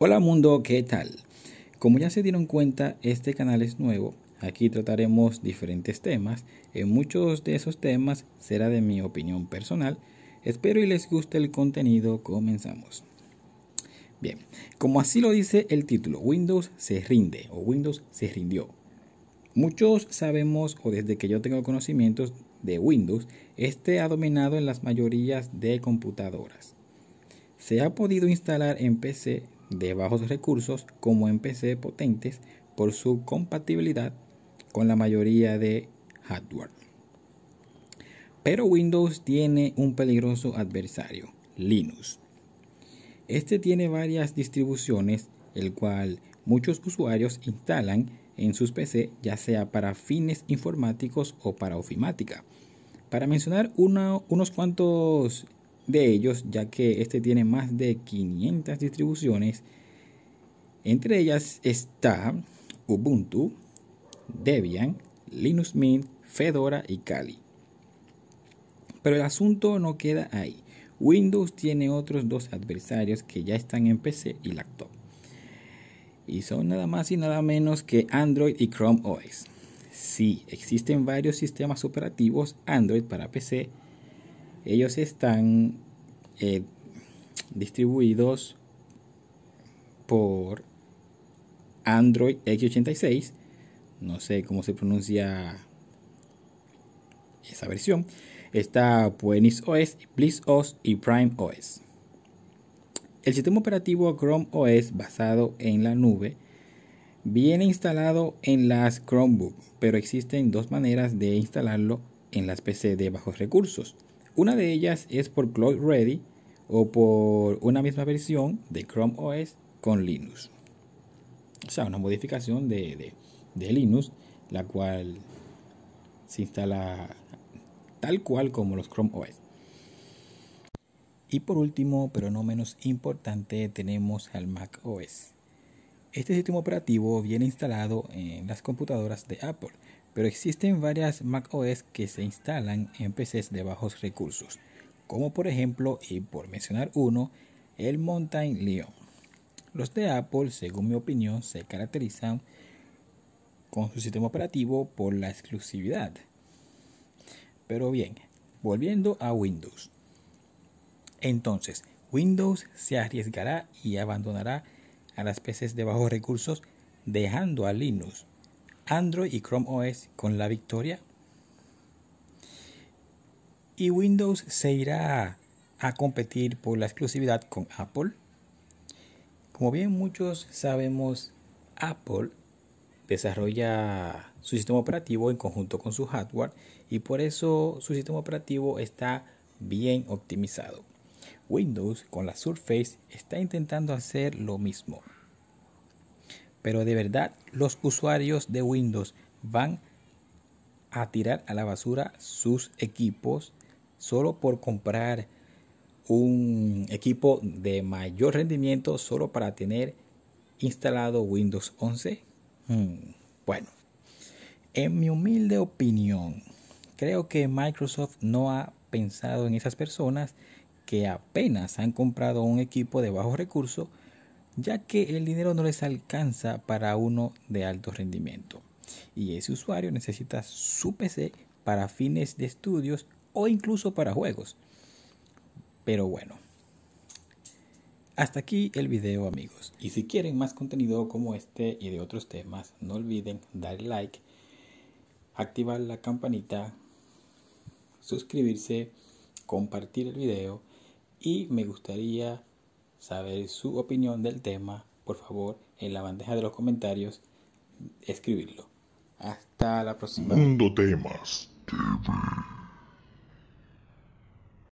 Hola mundo, ¿qué tal? Como ya se dieron cuenta, este canal es nuevo. Aquí trataremos diferentes temas. En muchos de esos temas será de mi opinión personal. Espero y les guste el contenido. Comenzamos. Bien, como así lo dice el título, Windows se rinde o Windows se rindió. Muchos sabemos o desde que yo tengo conocimientos de Windows, este ha dominado en las mayorías de computadoras. Se ha podido instalar en PC de bajos recursos como en PC potentes por su compatibilidad con la mayoría de hardware. Pero Windows tiene un peligroso adversario, Linux. Este tiene varias distribuciones, el cual muchos usuarios instalan en sus PC, ya sea para fines informáticos o para ofimática. Para mencionar unos cuantos de ellos, ya que este tiene más de 500 distribuciones. Entre ellas está Ubuntu, Debian, Linux Mint, Fedora y Kali. Pero el asunto no queda ahí. Windows tiene otros dos adversarios que ya están en PC y laptop. Y son nada más y nada menos que Android y Chrome OS. Sí, existen varios sistemas operativos Android para PC ellos están eh, distribuidos por Android X86. No sé cómo se pronuncia esa versión. Está Buenis OS, Bliss OS y Prime OS. El sistema operativo Chrome OS basado en la nube viene instalado en las Chromebook, pero existen dos maneras de instalarlo en las PC de bajos recursos. Una de ellas es por Cloud Ready o por una misma versión de Chrome OS con Linux. O sea, una modificación de, Linux, la cual se instala tal cual como los Chrome OS. Y por último, pero no menos importante, tenemos al Mac OS. Este sistema operativo viene instalado en las computadoras de Apple, pero existen varias macOS que se instalan en PCs de bajos recursos, como por ejemplo, y por mencionar uno, el Mountain Lion. Los de Apple, según mi opinión, se caracterizan con su sistema operativo por la exclusividad. Pero bien, volviendo a Windows. Entonces, Windows se arriesgará y abandonará a las PCs de bajos recursos, dejando a Linux Android y Chrome OS con la victoria. Y Windows se irá a competir por la exclusividad con Apple. Como bien muchos sabemos, Apple desarrolla su sistema operativo en conjunto con su hardware y por eso su sistema operativo está bien optimizado. Windows con la Surface está intentando hacer lo mismo. Pero de verdad, los usuarios de Windows van a tirar a la basura sus equipos solo por comprar un equipo de mayor rendimiento solo para tener instalado Windows 11? Hmm, bueno, en mi humilde opinión, creo que Microsoft no ha pensado en esas personas que apenas han comprado un equipo de bajo recurso ya que el dinero no les alcanza para uno de alto rendimiento. Y ese usuario necesita su PC para fines de estudios o incluso para juegos. Pero bueno. Hasta aquí el video amigos. Y si quieren más contenido como este y de otros temas, no olviden dar like, activar la campanita, suscribirse, compartir el video y me gustaría saber su opinión del tema, por favor, en la bandeja de los comentarios, escribirlo. Hasta la próxima.